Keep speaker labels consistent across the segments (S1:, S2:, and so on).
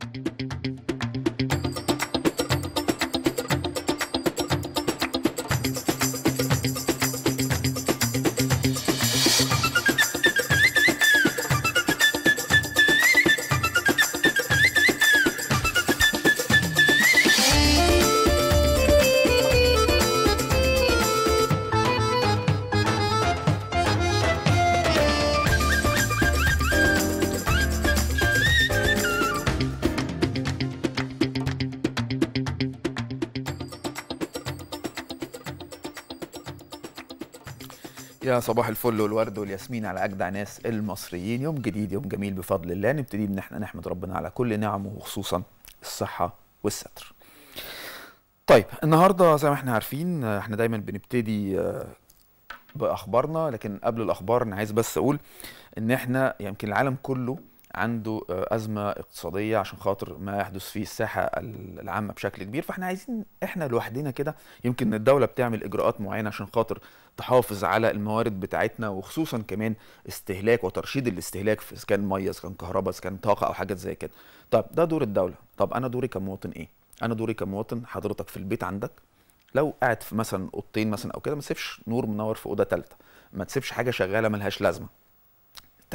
S1: Thank you. صباح الفل والورد والياسمين على اجدع ناس المصريين يوم جديد يوم جميل بفضل الله نبتدي ان احنا نحمد ربنا على كل نعمه وخصوصا الصحه والستر طيب النهارده زي ما احنا عارفين احنا دايما بنبتدي آه، باخبارنا لكن قبل الاخبار انا عايز بس اقول ان احنا يمكن العالم كله عنده آه، أزمة اقتصادية عشان خاطر ما يحدث في الساحة العامة بشكل كبير فاحنا عايزين احنا لوحدنا كده يمكن الدولة بتعمل إجراءات معينة عشان خاطر تحافظ على الموارد بتاعتنا وخصوصا كمان استهلاك وترشيد الاستهلاك في كان مية إذا كان كهرباء إذا كان طاقة أو حاجات زي كده طب ده دور الدولة طب أنا دوري كمواطن إيه؟ أنا دوري كمواطن حضرتك في البيت عندك لو قاعد في مثلا اوضتين مثلا او كده ما تسيبش نور منور في اوضه ثالثه ما تسيبش حاجه شغاله ملهاش لازمه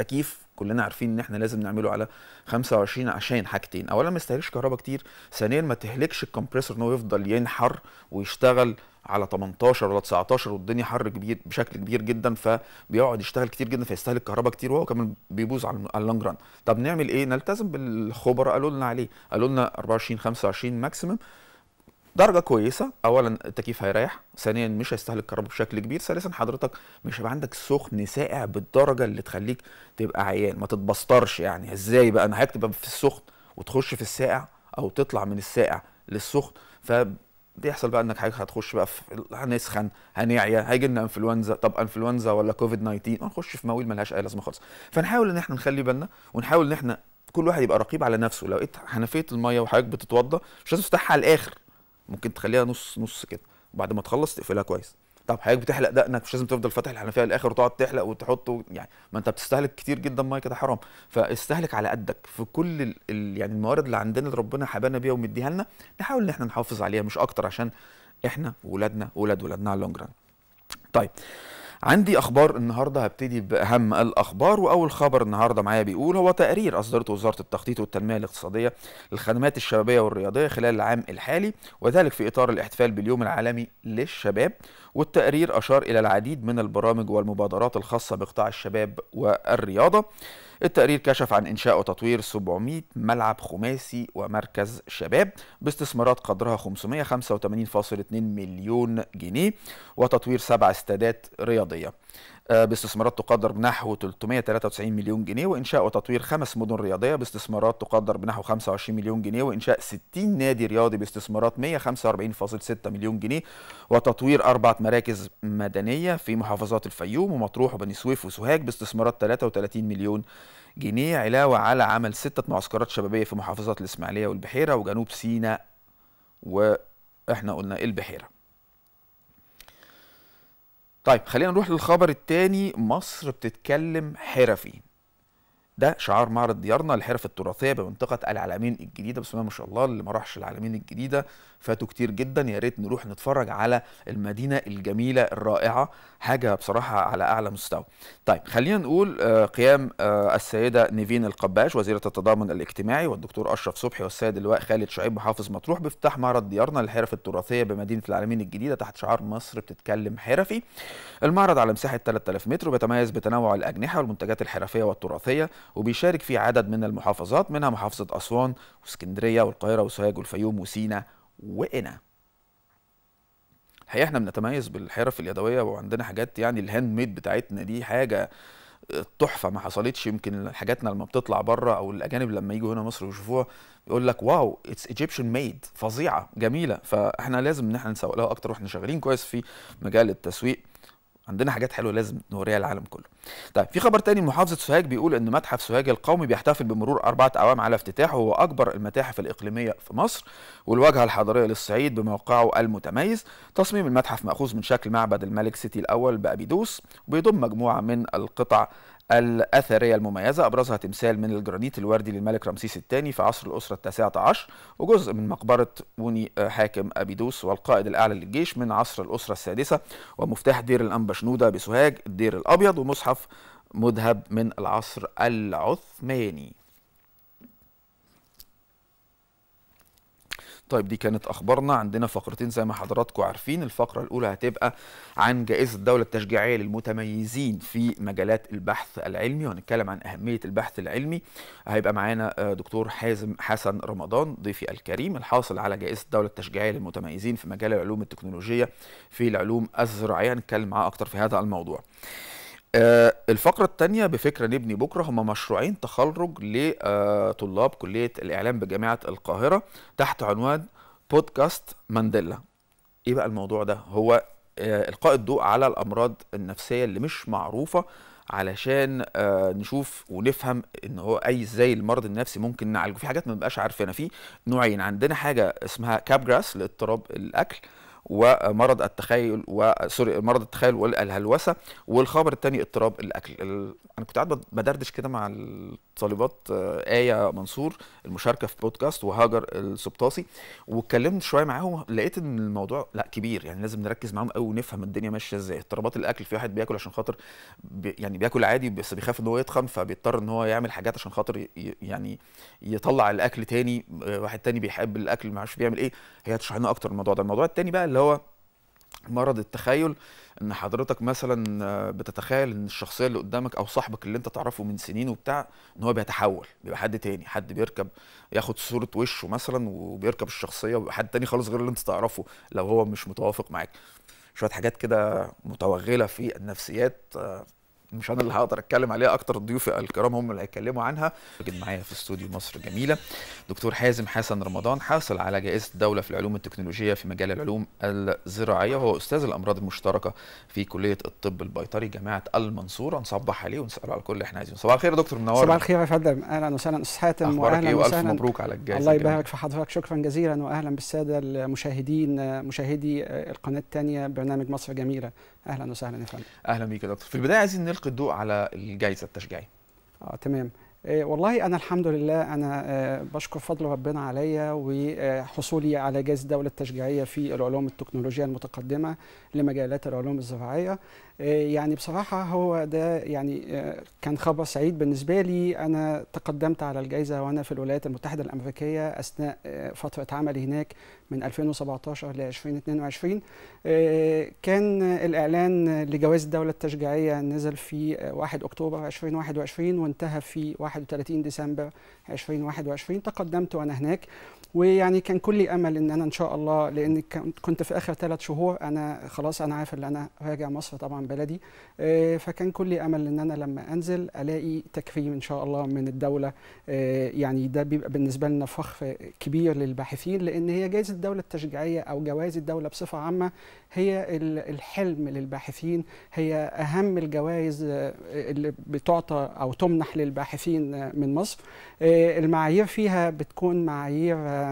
S1: التكييف كلنا عارفين ان احنا لازم نعمله على 25 عشان حاجتين اولا ما يستهلكش كهرباء كتير ثانيا ما تهلكش الكمبريسور ان هو يفضل ينحر ويشتغل على 18 ولا 19 والدنيا حر كبير بشكل كبير جدا فبيقعد يشتغل كتير جدا فيستهلك كهرباء كتير وهو كمان بيبوظ على اللونج ران طب نعمل ايه نلتزم بالخبراء قالوا لنا عليه قالوا لنا 24 25 ماكسيمم درجه كويسه اولا التكييف هيريح ثانيا مش هيستهلك كهرباء بشكل كبير ثالثا حضرتك مش هيبقى عندك سخن ساقع بالدرجه اللي تخليك تبقى عيان ما تتبسترش يعني ازاي بقى انا هكتب في السخن وتخش في الساقع او تطلع من الساقع للسخن ف بيحصل بقى انك حضرتك هتخش بقى في هنسخن هنعيا هيجي لنا انفلونزا طب انفلونزا ولا كوفيد 19 هنخش في مواويل ملهاش اي لازمه خالص فنحاول ان احنا نخلي بالنا ونحاول ان احنا كل واحد يبقى رقيب على نفسه لو لقيت حنفيه الميه وحضرتك بتتوضى مش لازم تفتحها على الاخر ممكن تخليها نص نص كده بعد ما تخلص تقفلها كويس طب حضرتك بتحلق دقنك مش لازم تفضل فاتح الحنفيه للاخر وتقعد تحلق وتحط يعني ما انت بتستهلك كتير جدا ميه كده حرام فاستهلك على قدك في كل الـ الـ يعني الموارد اللي عندنا اللي ربنا حبانا بيها ومديها لنا نحاول ان احنا نحافظ عليها مش اكتر عشان احنا واولادنا واولاد ولادنا على اللونج طيب عندي اخبار النهارده هبتدي باهم الاخبار واول خبر النهارده معايا بيقول هو تقرير اصدرته وزاره التخطيط والتنميه الاقتصاديه للخدمات الشبابيه والرياضيه خلال العام الحالي وذلك في اطار الاحتفال باليوم العالمي للشباب والتقرير أشار إلى العديد من البرامج والمبادرات الخاصة بقطاع الشباب والرياضة التقرير كشف عن إنشاء وتطوير 700 ملعب خماسي ومركز شباب باستثمارات قدرها 585.2 مليون جنيه وتطوير سبع استادات رياضية آه، باستثمارات تقدر بنحو 393 مليون جنيه وانشاء وتطوير خمس مدن رياضيه باستثمارات تقدر بنحو 25 مليون جنيه وانشاء 60 نادي رياضي باستثمارات 145.6 مليون جنيه وتطوير اربع مراكز مدنيه في محافظات الفيوم ومطروح وبني سويف وسوهاج باستثمارات 33 مليون جنيه علاوه على عمل سته معسكرات شبابيه في محافظات الاسماعيليه والبحيره وجنوب سيناء واحنا قلنا البحيره طيب خلينا نروح للخبر التاني مصر بتتكلم حرفي ده شعار معرض ديارنا الحرف التراثيه بمنطقه العلمين الجديده بسم الله ما شاء الله اللي ما راحش العلمين الجديده فاتوا كتير جدا يا ريت نروح نتفرج على المدينه الجميله الرائعه حاجه بصراحه على اعلى مستوى طيب خلينا نقول آه، قيام آه، السيده نيفين القباش وزيره التضامن الاجتماعي والدكتور اشرف صبحي والسيد اللواء خالد شعيب محافظ مطروح بافتتاح معرض ديارنا للحرف التراثيه بمدينه العالمين الجديده تحت شعار مصر بتتكلم حرفي المعرض على مساحه 3000 متر وبيتميز بتنوع الاجنحه والمنتجات الحرفيه والتراثيه وبيشارك فيه عدد من المحافظات منها محافظه اسوان واسكندريه والقاهره وسوهاج والفيوم وسينا وقنا الحقيقه احنا بنتميز بالحرف اليدويه وعندنا حاجات يعني الهاند ميد بتاعتنا دي حاجه آه، تحفه ما حصلتش يمكن حاجاتنا لما بتطلع بره او الاجانب لما يجوا هنا مصر ويشوفوها يقول لك واو اتس ايجيبشن ميد فظيعه جميله فاحنا لازم ان احنا نسوق لها اكتر واحنا شغالين كويس في مجال التسويق عندنا حاجات حلوه لازم نوريها العالم كله طيب في خبر تاني محافظه سوهاج بيقول ان متحف سوهاج القومي بيحتفل بمرور اربعه اعوام على افتتاحه وهو اكبر المتاحف الاقليميه في مصر والواجهه الحضاريه للصعيد بموقعه المتميز تصميم المتحف ماخوذ من شكل معبد الملك سيتي الاول بابيدوس وبيضم مجموعه من القطع الأثرية المميزة أبرزها تمثال من الجرانيت الوردي للملك رمسيس الثاني في عصر الأسرة التاسعة عشر وجزء من مقبرة بوني حاكم أبيدوس والقائد الأعلى للجيش من عصر الأسرة السادسة ومفتاح دير الأنبشنودة بسوهاج الدير الأبيض ومصحف مصحف مذهب من العصر العثماني طيب دي كانت اخبارنا عندنا فقرتين زي ما حضراتكم عارفين الفقره الاولى هتبقى عن جائزه الدوله التشجيعيه للمتميزين في مجالات البحث العلمي وهنتكلم عن اهميه البحث العلمي هيبقى معانا آه، دكتور حازم حسن رمضان ضيفي الكريم الحاصل على جائزه الدوله التشجيعيه للمتميزين في مجال العلوم التكنولوجيه في العلوم الزراعيه هنتكلم معاه اكتر في هذا الموضوع آه، الفقرة الثانية بفكرة نبني بكرة هما مشروعين تخرج لطلاب كلية الإعلام بجامعة القاهرة تحت عنوان بودكاست مانديلا إيه بقى الموضوع ده؟ هو آه، إلقاء الضوء على الأمراض النفسية اللي مش معروفة علشان آه، نشوف ونفهم ان هو اي ازاي المرض النفسي ممكن نعالجه في حاجات ما بنبقاش عارفينها في نوعين عندنا حاجه اسمها كابجراس لاضطراب الاكل ومرض التخيل وسوري مرض التخيل والهلوسه والخبر الثاني اضطراب الاكل انا كنت قاعد بدردش كده مع صليبات آه، آية منصور المشاركة في بودكاست وهاجر السبطاسي واتكلمت شوية معاهم لقيت إن الموضوع لا كبير يعني لازم نركز معاهم قوي ونفهم الدنيا ماشية إزاي اضطرابات الأكل في واحد بياكل عشان خاطر بي يعني بياكل عادي بس بيخاف إن هو يتخن فبيضطر إن هو يعمل حاجات عشان خاطر يعني يطلع الأكل تاني آه، واحد تاني بيحب الأكل ما بيعمل إيه هي تشرح لنا أكتر الموضوع ده الموضوع التاني بقى اللي هو مرض التخيل ان حضرتك مثلا بتتخيل ان الشخصيه اللي قدامك او صاحبك اللي انت تعرفه من سنين وبتاع ان هو بيتحول بيبقى حد تاني حد بيركب ياخد صوره وشه مثلا وبيركب الشخصيه وبيبقى حد تاني خالص غير اللي انت تعرفه لو هو مش متوافق معاك شويه حاجات كده متوغله في النفسيات آه، مش انا اللي هقدر اتكلم عليها اكتر ضيوفي الكرام هم اللي هيتكلموا عنها لكن معايا في استوديو مصر جميله دكتور حازم حسن رمضان حاصل على جائزه الدوله في العلوم التكنولوجيه في مجال العلوم الزراعيه وهو استاذ الامراض المشتركه في كليه الطب البيطري جامعه المنصوره نصبح عليه ونساله على كل اللي احنا عايزينه صباح الخير يا دكتور منور صباح الخير
S2: يا فندم اهلا وسهلا استاذ حاتم واهلا إيه وسهلا مبروك على الجائزه الله يبارك في حضرتك شكرا جزيلا واهلا بالساده المشاهدين مشاهدي القناه الثانيه برنامج مصر جميله اهلا وسهلا يا فندم
S1: اهلا بيك يا دكتور في البدايه عايزين نلقي الضوء على الجائزه التشجيعيه
S2: اه تمام إيه والله انا الحمد لله انا آه بشكر فضل ربنا عليا وحصولي على جائزه الدوله التشجيعيه في العلوم التكنولوجيا المتقدمه لمجالات العلوم الزراعيه آه، يعني بصراحة هو ده يعني آه، كان خبر سعيد بالنسبة لي أنا تقدمت على الجائزة وأنا في الولايات المتحدة الأمريكية أثناء آه، فترة عملي هناك من 2017 ل 2022 كان الإعلان لجواز الدولة التشجيعية نزل في 1 أكتوبر 2021 وانتهى في 31 ديسمبر 2021 تقدمت وأنا هناك ويعني كان كل امل ان انا ان شاء الله لان كنت في اخر ثلاث شهور انا خلاص انا عارف ان انا راجع مصر طبعا بلدي آه، فكان كل امل ان انا لما انزل الاقي تكريم ان شاء الله من الدوله آه، يعني ده بيبقى بالنسبه لنا فخر كبير للباحثين لان هي جائزه الدوله التشجيعيه او جوائز الدوله بصفه عامه هي الحلم للباحثين هي اهم الجوائز آه، اللي بتعطى او تمنح للباحثين من مصر المعايير فيها بتكون معايير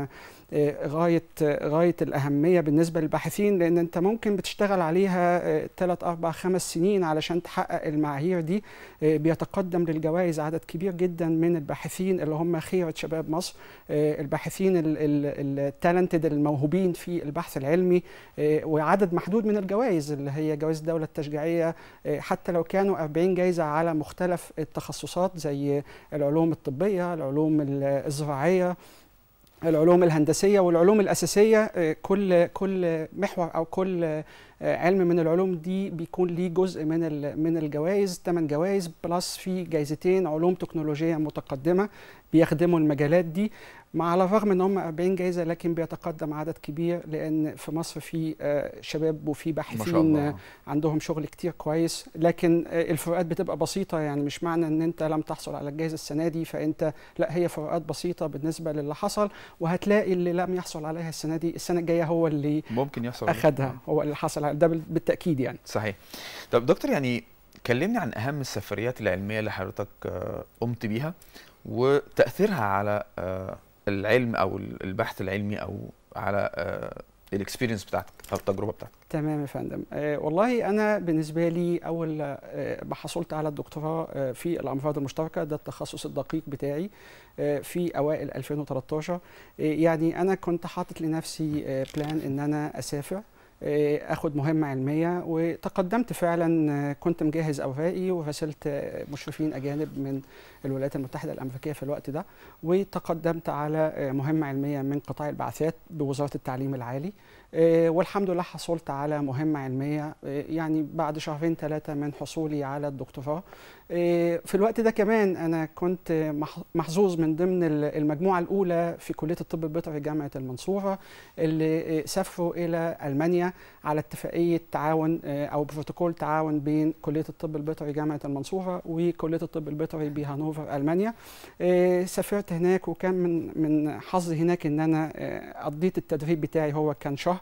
S2: غايه غايه الاهميه بالنسبه للباحثين لان انت ممكن بتشتغل عليها ثلاث آه، اربع خمس سنين علشان تحقق المعايير دي آه، بيتقدم للجوائز عدد كبير جدا من الباحثين اللي هم خيره شباب مصر آه، الباحثين التالنتد الموهوبين في البحث العلمي وعدد محدود من الجوائز اللي هي جوائز الدوله التشجيعيه حتى لو كانوا 40 جايزه على مختلف التخصصات زي العلوم الطبيه العلوم الزراعيه العلوم الهندسيه والعلوم الاساسيه آه، كل كل محور او كل آه، علم من العلوم دي بيكون ليه جزء من من الجوائز ثمان جوائز بلس في جائزتين علوم تكنولوجيه متقدمه بيخدموا المجالات دي مع على الرغم ان هم 40 جائزه لكن بيتقدم عدد كبير لان في مصر في آه، شباب وفي باحثين آه، عندهم شغل كتير كويس لكن الفروقات بتبقى بسيطه يعني مش معنى ان انت لم تحصل على الجائزه السنه دي فانت لا هي فروقات بسيطه بالنسبه للي حصل وهتلاقي اللي لم يحصل عليها السنه دي السنه الجايه هو اللي ممكن يحصل اخدها هو اللي
S1: حصل ده بالتاكيد يعني صحيح طب دكتور يعني كلمني عن اهم السفريات العلميه اللي حضرتك آه، قمت بيها وتاثيرها على آه، العلم او البحث العلمي او على آه، الاكسبيرينس بتاعتك او التجربه بتاعتك
S2: تمام يا فندم أه والله انا بالنسبه لي اول ما حصلت على الدكتوراه في الامراض المشتركه ده التخصص الدقيق بتاعي في اوائل 2013 يعني انا كنت حاطط لنفسي بلان ان انا اسافر آه، اخد مهمه علميه وتقدمت فعلا آه، كنت مجهز اوراقي وراسلت مشرفين اجانب من الولايات المتحده الامريكيه في الوقت ده وتقدمت على آه، مهمه علميه من قطاع البعثات بوزاره التعليم العالي آه، والحمد لله حصلت على مهمة علمية آه، يعني بعد شهرين ثلاثة من حصولي على الدكتوراه آه، في الوقت ده كمان أنا كنت محظوظ من ضمن المجموعة الأولى في كلية الطب البيطري جامعة المنصورة اللي سافروا إلى ألمانيا على اتفاقية تعاون أو بروتوكول تعاون بين كلية الطب البيطري جامعة المنصورة وكلية الطب البيطري بهانوفر ألمانيا سافرت هناك وكان من من حظي هناك إن أنا قضيت التدريب بتاعي هو كان شهر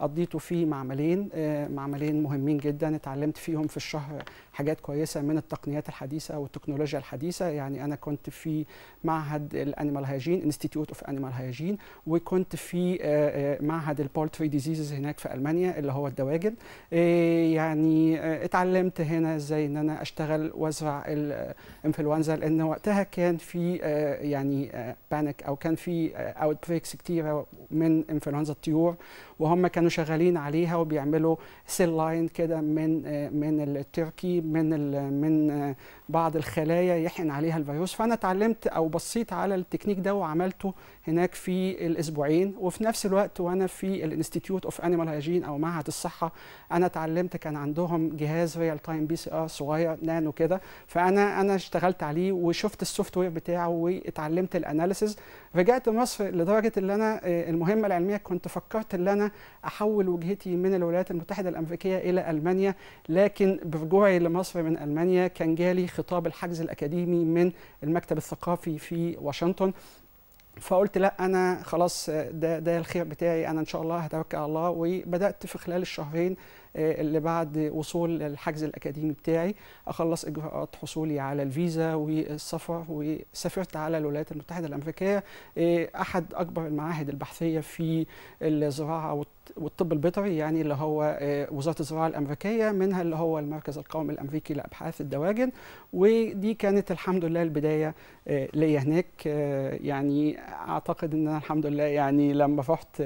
S2: قضيته فيه معملين آه، معملين مهمين جدا اتعلمت فيهم في الشهر حاجات كويسه من التقنيات الحديثه والتكنولوجيا الحديثه يعني انا كنت في معهد الانيمال هايجين انستيتيوت اوف انيمال هايجين وكنت في آه، آه، معهد البولتري ديزيزز هناك في المانيا اللي هو الدواجن يعني اتعلمت هنا ازاي ان انا اشتغل وازرع الانفلونزا لان وقتها كان في يعني بانيك او كان في اوت بريكس كتيره من انفلونزا الطيور وهم كانوا كانوا شغالين عليها وبيعملوا سيل لاين كده من آه، من التركي من من آه، بعض الخلايا يحقن عليها الفيروس فانا اتعلمت او بصيت على التكنيك ده وعملته هناك في الاسبوعين وفي نفس الوقت وانا في الانستيتيوت اوف انيمال هايجين او معهد الصحه انا اتعلمت كان عندهم جهاز ريال تايم بي سي ار صغير نانو كده فانا انا اشتغلت عليه وشفت السوفت وير بتاعه واتعلمت الاناليسز رجعت مصر لدرجه ان انا آه، المهمه العلميه كنت فكرت ان انا احول وجهتي من الولايات المتحده الامريكيه الى المانيا لكن برجوعي لمصر من المانيا كان جالي خطاب الحجز الاكاديمي من المكتب الثقافي في واشنطن فقلت لا انا خلاص ده ده الخير بتاعي انا ان شاء الله هتوكل على الله وبدات في خلال الشهرين آه، اللي بعد وصول الحجز الاكاديمي بتاعي اخلص اجراءات حصولي على الفيزا والسفر وسافرت على الولايات المتحده الامريكيه آه، احد اكبر المعاهد البحثيه في الزراعه والطب البيطري يعني اللي هو آه، وزاره الزراعه الامريكيه منها اللي هو المركز القومي الامريكي لابحاث الدواجن ودي كانت الحمد لله البدايه ليا هناك يعني اعتقد ان انا الحمد لله يعني لما رحت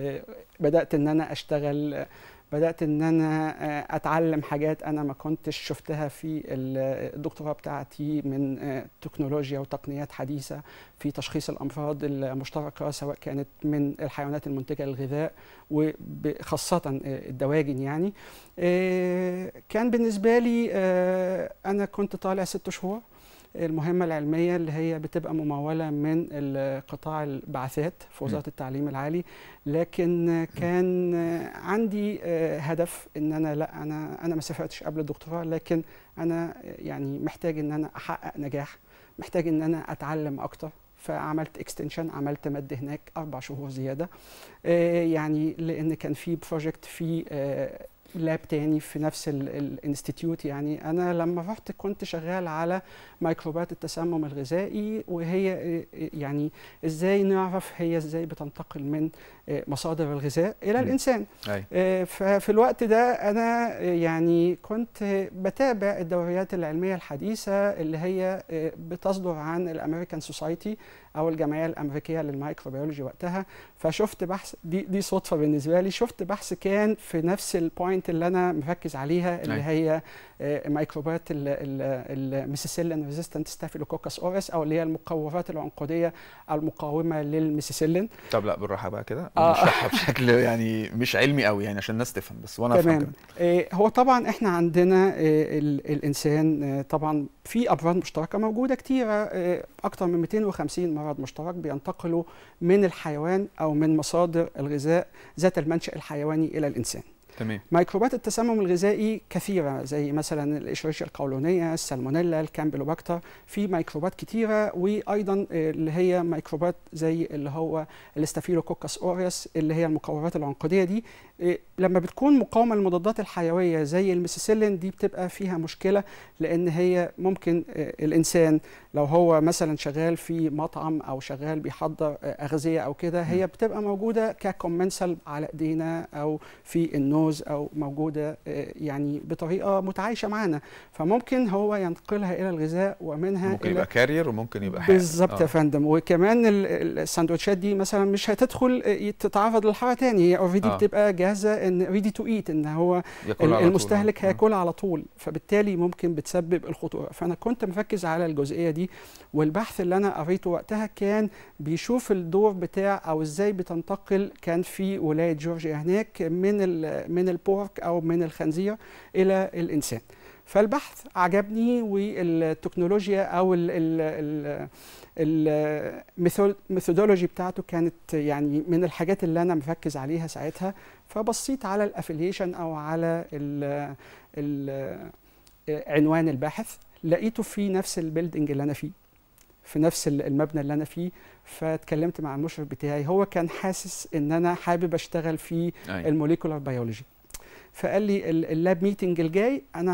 S2: بدات ان انا اشتغل بدات ان انا آه، اتعلم حاجات انا ما كنتش شفتها في الدكتوراه بتاعتي من آه، تكنولوجيا وتقنيات حديثه في تشخيص الامراض المشتركه سواء كانت من الحيوانات المنتجه للغذاء وخاصه آه، الدواجن يعني كان بالنسبه لي انا كنت طالع ست شهور المهمة العلمية اللي هي بتبقى ممولة من قطاع البعثات في وزارة التعليم العالي لكن كان عندي آه، هدف ان انا لا انا انا ما سافرتش قبل الدكتوراه لكن انا يعني محتاج ان انا احقق نجاح محتاج ان انا اتعلم اكتر فعملت اكستنشن عملت مد هناك اربع شهور زياده آه، يعني لان كان في بروجكت في آه، لاب تاني في نفس الانستيتيوت يعني انا لما رحت كنت شغال على ميكروبات التسمم الغذائي وهي يعني ازاي نعرف هي ازاي بتنتقل من آه، مصادر الغذاء الى الانسان آه، ففي الوقت ده انا آه، يعني كنت بتابع الدوريات العلميه الحديثه اللي هي بتصدر عن الامريكان سوسايتي او الجمعيه الامريكيه للميكروبيولوجي وقتها فشفت بحث دي دي صدفه بالنسبه لي شفت بحث كان في نفس البوينت اللي انا مركز عليها اللي أيوة. هي ميكروبات الميسيسيلين ريزيستنت ستافيلوكوكس اوريس او اللي هي المقورات العنقوديه المقاومه للميسيسيلين
S1: طب لا بالراحه بقى كده ونشرحها آه. بشكل يعني مش علمي قوي يعني عشان الناس تفهم بس وانا تمام
S2: إيه هو طبعا احنا عندنا إيه الانسان إيه طبعا في ابراج مشتركه موجوده كتيره إيه أكثر من 250 مرض مشترك بينتقلوا من الحيوان أو من مصادر الغذاء ذات المنشأ الحيواني إلى الإنسان. تمام. ميكروبات التسمم الغذائي كثيرة زي مثلا الإشريشة القولونية، السالمونيلا، الكامبيلوباكتر، في ميكروبات كثيرة وأيضا اللي هي ميكروبات زي اللي هو الاستافيلوكوكاس أوريس اللي هي المكورات العنقودية دي لما بتكون مقاومة للمضادات الحيوية زي المسيسيلين دي بتبقى فيها مشكلة لأن هي ممكن آه، الإنسان لو هو مثلا شغال في مطعم أو شغال بيحضر آه، أغذية أو كده هي بتبقى موجودة ككومنسل على إيدينا أو في النوز أو موجودة آه، يعني بطريقة متعايشة معانا فممكن هو ينقلها إلى الغذاء ومنها ممكن يبقى
S1: كارير وممكن يبقى حاجة بالظبط يا
S2: فندم وكمان السندوتشات دي مثلا مش هتدخل تتعرض للحرارة تاني هي أوريدي بتبقى جاهزة ان ريدي تو ايت ان هو المستهلك هياكلها آه. هياكل على طول فبالتالي ممكن بتسبب الخطوره فانا كنت مركز على الجزئيه دي والبحث اللي انا قريته وقتها كان بيشوف الدور بتاع او ازاي بتنتقل كان في ولايه جورجيا هناك من من البورك او من الخنزير الى الانسان فالبحث عجبني والتكنولوجيا او ال ال ال الميثودولوجي بتاعته كانت يعني من الحاجات اللي انا مركز عليها ساعتها فبصيت على الافيليشن او على الـ الـ عنوان الباحث لقيته في نفس البيلدنج اللي انا فيه في نفس المبنى اللي انا فيه فاتكلمت مع المشرف بتاعي هو كان حاسس ان انا حابب اشتغل في أيوة. الموليكولار بيولوجي فقال لي اللاب ميتنج الجاي انا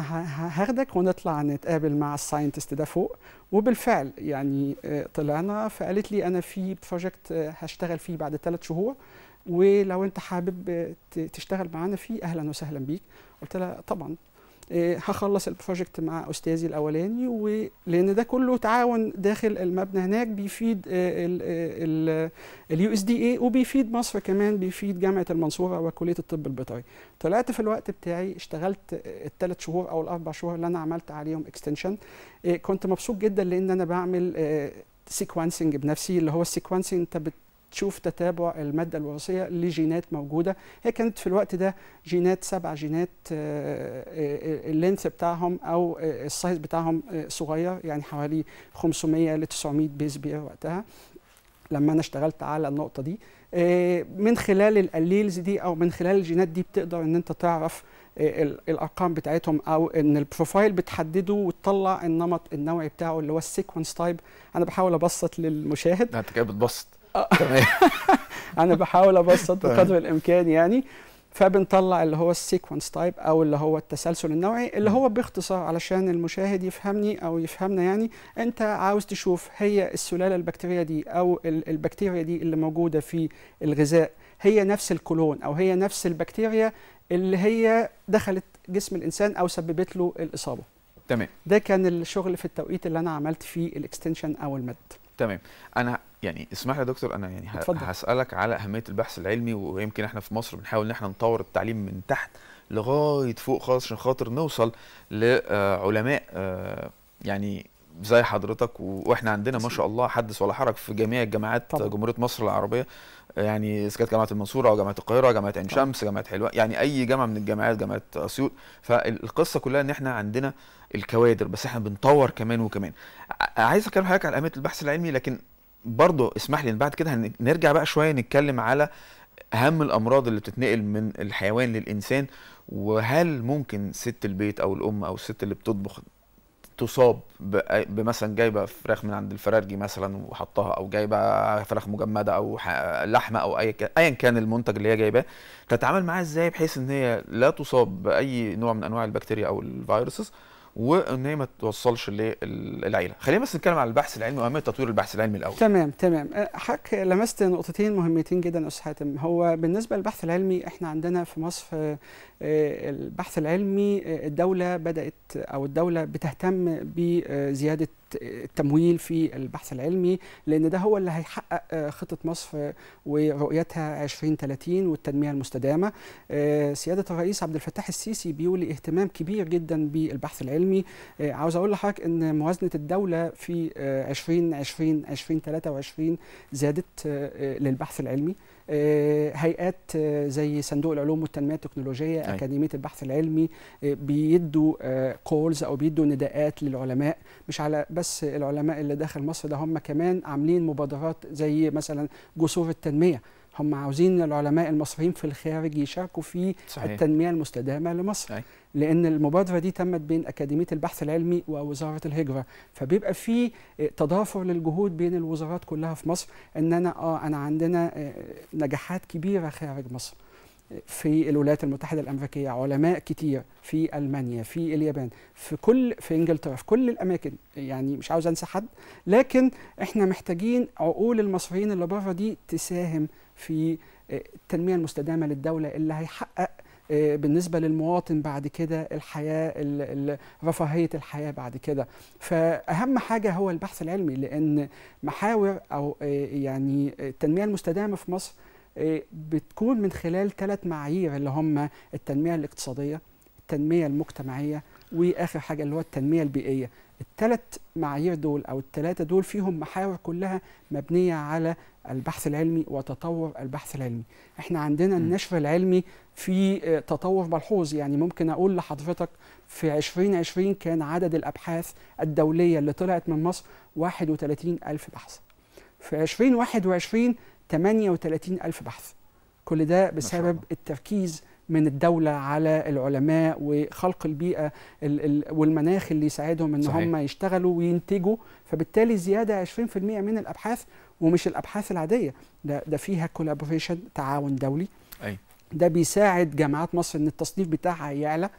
S2: هاخدك ونطلع نتقابل مع الساينتست ده فوق وبالفعل يعني آه، طلعنا فقالت لي انا في بروجكت آه، هشتغل فيه بعد ثلاث شهور ولو انت حابب آه، تشتغل معانا فيه اهلا وسهلا بيك قلت لها طبعا إيه، هخلص البروجكت مع استاذي الاولاني ولان ده كله تعاون داخل المبنى هناك بيفيد اليو اس دي اي وبيفيد مصر كمان بيفيد جامعه المنصوره وكليه الطب البيطري طلعت في الوقت بتاعي اشتغلت آه، الثلاث شهور او الاربع شهور اللي انا عملت عليهم اكستنشن آه، كنت مبسوط جدا لان انا بعمل سيكونسنج آه، بنفسي اللي هو السيكونسنج انت تشوف تتابع الماده الوراثيه لجينات موجوده هي كانت في الوقت ده جينات سبع جينات آه، آه، اللينث بتاعهم او آه، السايز بتاعهم صغير يعني حوالي 500 ل 900 بيز بير وقتها لما انا اشتغلت على النقطه دي من خلال الاليلز دي او من خلال الجينات دي بتقدر ان انت تعرف الارقام بتاعتهم او ان البروفايل بتحدده وتطلع النمط النوعي بتاعه اللي هو السيكونس تايب انا بحاول ابسط للمشاهد انت كده بتبسط انا بحاول ابسط بقدر الامكان يعني فبنطلع اللي هو السيكونس تايب او اللي هو التسلسل النوعي اللي هو باختصار علشان المشاهد يفهمني او يفهمنا يعني انت عاوز تشوف هي السلاله البكتيريه دي او البكتيريا دي اللي موجوده في الغذاء هي نفس الكولون او هي نفس البكتيريا اللي هي دخلت جسم الانسان او سببت له الاصابه تمام ده كان الشغل في التوقيت اللي انا عملت
S1: فيه الاكستنشن او المد تمام انا يعني اسمح لي يا دكتور انا يعني اتفضل. هسالك على اهميه البحث العلمي ويمكن احنا في مصر بنحاول ان احنا نطور التعليم من تحت لغايه فوق خالص عشان خاطر نوصل لعلماء آه، آه، يعني زي حضرتك واحنا عندنا ما شاء الله حدث ولا حرج في جميع الجامعات جمهوريه مصر العربيه يعني اذا كانت جامعه المنصوره او جامعه القاهره جامعه عين آه. شمس جامعه حلوان يعني اي جامعه من الجامعات جامعه اسيوط فالقصه كلها ان احنا عندنا الكوادر بس احنا بنطور كمان وكمان عايز اتكلم حضرتك على اهميه البحث العلمي لكن برضه اسمح لي ان بعد كده نرجع بقى شويه نتكلم على اهم الامراض اللي بتتنقل من الحيوان للانسان وهل ممكن ست البيت او الام او الست اللي بتطبخ تصاب بمثلا جايبه فراخ من عند الفرارجي مثلا وحطها او جايبه فراخ مجمده او لحمه او اي ايا كان المنتج اللي هي جايباه تتعامل معاه ازاي بحيث ان هي لا تصاب باي نوع من انواع البكتيريا او الفيروسز وان هي ما توصلش للعيله خلينا بس نتكلم على البحث العلمي واهميه تطوير البحث العلمي الاول تمام
S2: تمام أه، حضرتك لمست نقطتين مهمتين جدا استاذ حاتم هو بالنسبه للبحث العلمي احنا عندنا في مصر أه، البحث العلمي أه، الدوله بدات او الدوله بتهتم بزياده التمويل في البحث العلمي لان ده هو اللي هيحقق آه، خطه مصر ورؤيتها 2030 والتنميه المستدامه آه، سياده الرئيس عبد الفتاح السيسي بيولي اهتمام كبير جدا بالبحث العلمي آه، عاوز اقول لحضرتك ان موازنه الدوله في 2020 2023 زادت للبحث العلمي آه، هيئات آه، زي صندوق العلوم والتنميه التكنولوجيه أي. أيوة. اكاديميه البحث العلمي آه، بيدوا كولز او بيدوا نداءات للعلماء مش على بس العلماء اللي داخل مصر ده هم كمان عاملين مبادرات زي مثلا جسور التنميه هم عاوزين العلماء المصريين في الخارج يشاركوا في صحيح. التنميه المستدامه لمصر صحيح. لان المبادره دي تمت بين اكاديميه البحث العلمي ووزاره الهجره فبيبقى في آه، تضافر للجهود بين الوزارات كلها في مصر ان انا اه انا عندنا آه، نجاحات كبيره خارج مصر في الولايات المتحده الامريكيه علماء كتير في المانيا في اليابان في كل في انجلترا في كل الاماكن يعني مش عاوز انسى حد لكن احنا محتاجين عقول المصريين اللي بره دي تساهم في آه، التنميه المستدامه للدوله اللي هيحقق آه، بالنسبه للمواطن بعد كده الحياه رفاهيه الحياه بعد كده فاهم حاجه هو البحث العلمي لان محاور او آه، يعني التنميه المستدامه في مصر بتكون من خلال ثلاث معايير اللي هم التنميه الاقتصاديه التنميه المجتمعيه واخر حاجه اللي هو التنميه البيئيه الثلاث معايير دول او الثلاثه دول فيهم محاور كلها مبنيه على البحث العلمي وتطور البحث العلمي احنا عندنا النشر العلمي في آه، تطور ملحوظ يعني ممكن اقول لحضرتك في 2020 كان عدد الابحاث الدوليه اللي طلعت من مصر 31 الف بحث في 2021 38 الف بحث كل ده بسبب التركيز من الدولة على العلماء وخلق البيئة والمناخ اللي يساعدهم ان صحيح. هم يشتغلوا وينتجوا فبالتالي زيادة 20% من الابحاث ومش الابحاث العاديه ده ده فيها كولابوريشن تعاون دولي أي. ده بيساعد جامعات مصر ان التصنيف بتاعها يعلى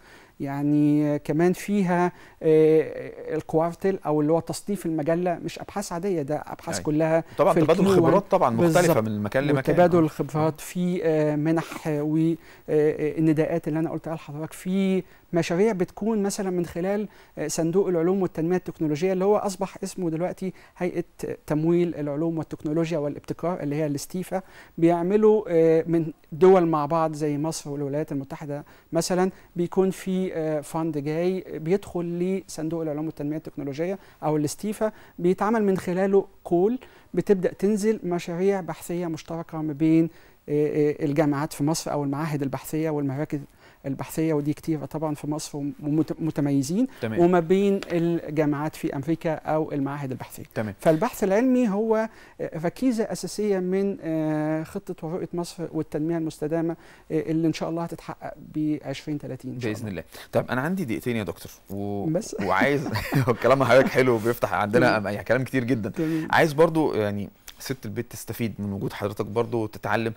S2: يعني كمان فيها آه، آه، الكوارتل او اللي هو تصنيف المجله مش ابحاث عاديه ده ابحاث أي. أيوة. كلها طبعا تبادل الخبرات طبعا مختلفه من مكان لمكان تبادل أه. الخبرات في منح والنداءات اللي انا قلتها لحضرتك في مشاريع بتكون مثلا من خلال صندوق العلوم والتنميه التكنولوجيه اللي هو اصبح اسمه دلوقتي هيئه تمويل العلوم والتكنولوجيا والابتكار اللي هي الاستيفا بيعملوا من دول مع بعض زي مصر والولايات المتحده مثلا بيكون في فند جاي بيدخل لصندوق العلوم والتنميه التكنولوجيه او الاستيفا بيتعمل من خلاله كول بتبدا تنزل مشاريع بحثيه مشتركه ما بين آه، آه، الجامعات في مصر او المعاهد البحثيه والمراكز البحثيه ودي كتير طبعا في مصر ومتميزين تمام. وما بين الجامعات في امريكا او المعاهد البحثيه تمام. فالبحث العلمي هو ركيزه اساسيه من آه، خطه ورؤيه مصر والتنميه المستدامه آه، اللي ان شاء الله هتتحقق ب 2030 باذن
S1: الله طب انا عندي دقيقتين يا دكتور و... بس وعايز الكلام حضرتك حلو بيفتح عندنا يعني كلام كتير جدا تمام. عايز برضو يعني ست البيت تستفيد من وجود حضرتك برضو وتتعلم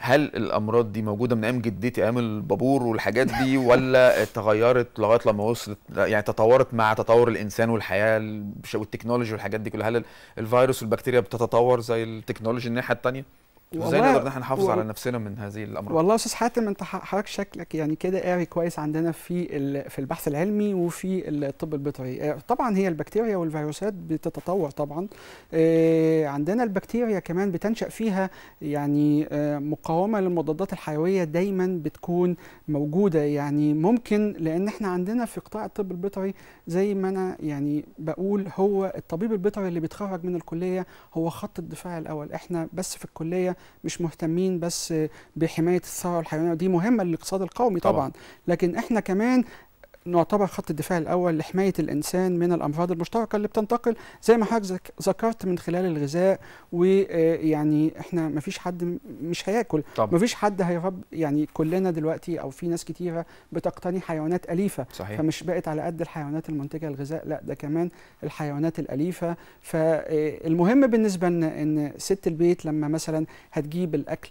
S1: هل الامراض دي موجوده من ايام جدتي ايام البابور والحاجات دي ولا اتغيرت لغايه لما وصلت يعني تطورت مع تطور الانسان والحياه والتكنولوجي والحاجات دي كلها هل الفيروس والبكتيريا بتتطور زي التكنولوجي الناحيه الثانيه ازاي نقدر احنا نحافظ على نفسنا من هذه الامراض والله
S2: يا استاذ حاتم انت حضرتك شكلك يعني كده قاري كويس عندنا في في البحث العلمي وفي الطب البيطري آه، طبعا هي البكتيريا والفيروسات بتتطور طبعا آه، عندنا البكتيريا كمان بتنشا فيها يعني آه، مقاومه للمضادات الحيويه دايما بتكون موجوده يعني ممكن لان احنا عندنا في قطاع الطب البيطري زي ما انا يعني بقول هو الطبيب البيطري اللي بيتخرج من الكليه هو خط الدفاع الاول احنا بس في الكليه مش مهتمين بس بحمايه الثروه الحيوانيه ودي مهمه للاقتصاد القومي طبعا, طبعا. لكن احنا كمان نعتبر خط الدفاع الأول لحماية الإنسان من الأمراض المشتركة اللي بتنتقل زي ما حضرتك ذكرت من خلال الغذاء ويعني آه، إحنا مفيش حد مش هياكل طبعا. مفيش حد هيرب يعني كلنا دلوقتي أو في ناس كتيرة بتقتني حيوانات أليفة صحيح. فمش بقت على قد الحيوانات المنتجة الغذاء لا ده كمان الحيوانات الأليفة فالمهم آه، بالنسبة لنا إن ست البيت لما مثلا هتجيب الأكل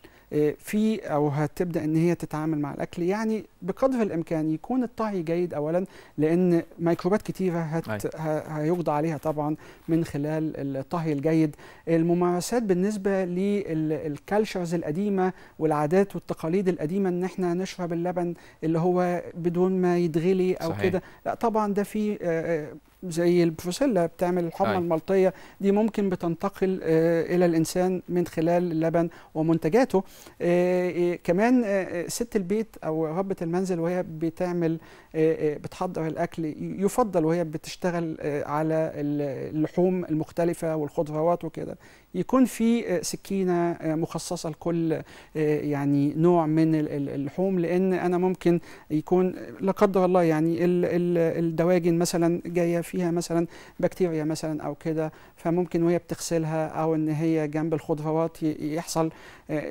S2: في او هتبدا ان هي تتعامل مع الاكل يعني بقدر الامكان يكون الطهي جيد اولا لان ميكروبات كتيره هت هيقضى عليها طبعا من خلال الطهي الجيد الممارسات بالنسبه للكالشرز القديمه والعادات والتقاليد القديمه ان احنا نشرب اللبن اللي هو بدون ما يتغلي او كده لا طبعا ده في زي البروسيلا بتعمل الحمى أي. الملطيه دي ممكن بتنتقل آه، الى الانسان من خلال اللبن ومنتجاته آه، آه، كمان ست البيت او ربه المنزل وهي بتعمل بتحضر الاكل يفضل وهي بتشتغل على اللحوم المختلفه والخضروات وكده يكون في آه، سكينه آه، مخصصه لكل آه، يعني نوع من اللحوم لان انا ممكن يكون لا قدر الله يعني الدواجن مثلا جايه فيها مثلا بكتيريا مثلا او كده فممكن وهي بتغسلها او ان هي جنب الخضروات يحصل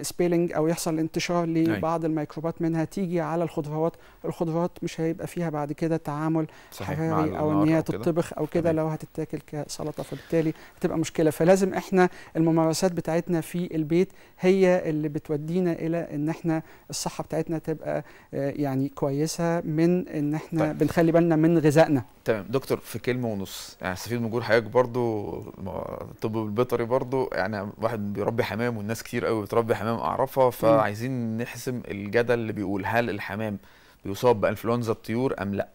S2: سبيلنج او يحصل انتشار لبعض الميكروبات منها تيجي على الخضروات الخضروات مش هيبقى فيها بعد كده تعامل صحيح حراري او ان هي تطبخ او كده لو هتتاكل كسلطه فبالتالي هتبقى مشكله فلازم احنا الممارسات بتاعتنا في البيت هي اللي بتودينا الى ان احنا الصحه بتاعتنا تبقى آه، يعني كويسه من ان احنا طيب. بنخلي بالنا من غذائنا
S1: تمام دكتور في كلمه ونص يعني استفيد من وجود حضرتك برضو الطب البيطري برضو يعني واحد بيربي حمام والناس كتير قوي بتربي حمام اعرفها فعايزين نحسم الجدل اللي بيقول هل الحمام بيصاب بانفلونزا الطيور ام لا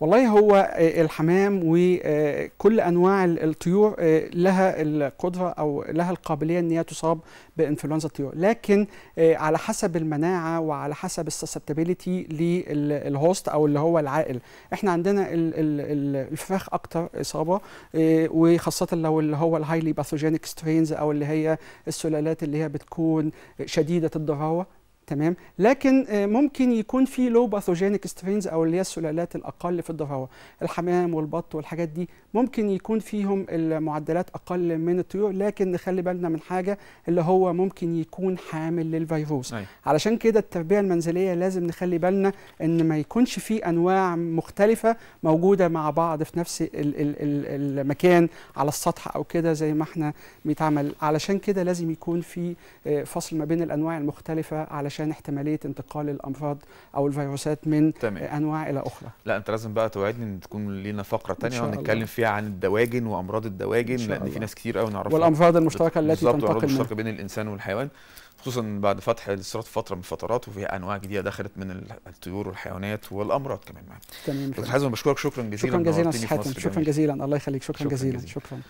S2: والله هو آه، الحمام وكل آه، انواع الطيور آه، لها القدره او لها القابليه ان هي تصاب بانفلونزا الطيور لكن على حسب المناعه وعلى حسب السسبتابيليتي للهوست او اللي هو العائل احنا عندنا الفراخ اكتر اصابه وخاصه لو اللي هو الهايلي باثوجينيك سترينز او اللي هي السلالات اللي هي بتكون شديده الضراوه تمام لكن آه، ممكن يكون في لو باثوجينيك سترينز او اللي هي السلالات الاقل في الضفاوه الحمام والبط والحاجات دي ممكن يكون فيهم المعدلات اقل من الطيور لكن نخلي بالنا من حاجه اللي هو ممكن يكون حامل للفيروس أي. أيوة. علشان كده التربيه المنزليه لازم نخلي بالنا ان ما يكونش في انواع مختلفه موجوده مع بعض في نفس الـ الـ الـ المكان على السطح او كده زي ما احنا بيتعمل علشان كده لازم يكون في آه، فصل ما بين الانواع المختلفه علشان علشان احتماليه انتقال الامراض او الفيروسات من تمام. انواع الى اخرى
S1: لا انت لازم بقى توعدني ان تكون لينا فقره ثانيه ونتكلم فيها عن الدواجن وامراض الدواجن لان الله. في ناس كتير قوي نعرفها والامراض المشتركه التي تنتقل بالظبط المشتركه بين الانسان والحيوان خصوصا بعد فتح الاستيراد فتره من الفترات وفيها انواع جديده دخلت من الطيور والحيوانات والامراض كمان معانا تمام دكتور حازم بشكرك شكرا جزيلا شكرا جزيلا شكرا
S2: جزيلا الله يخليك شكرا, شكرا جزيلا. جزيلا شكرا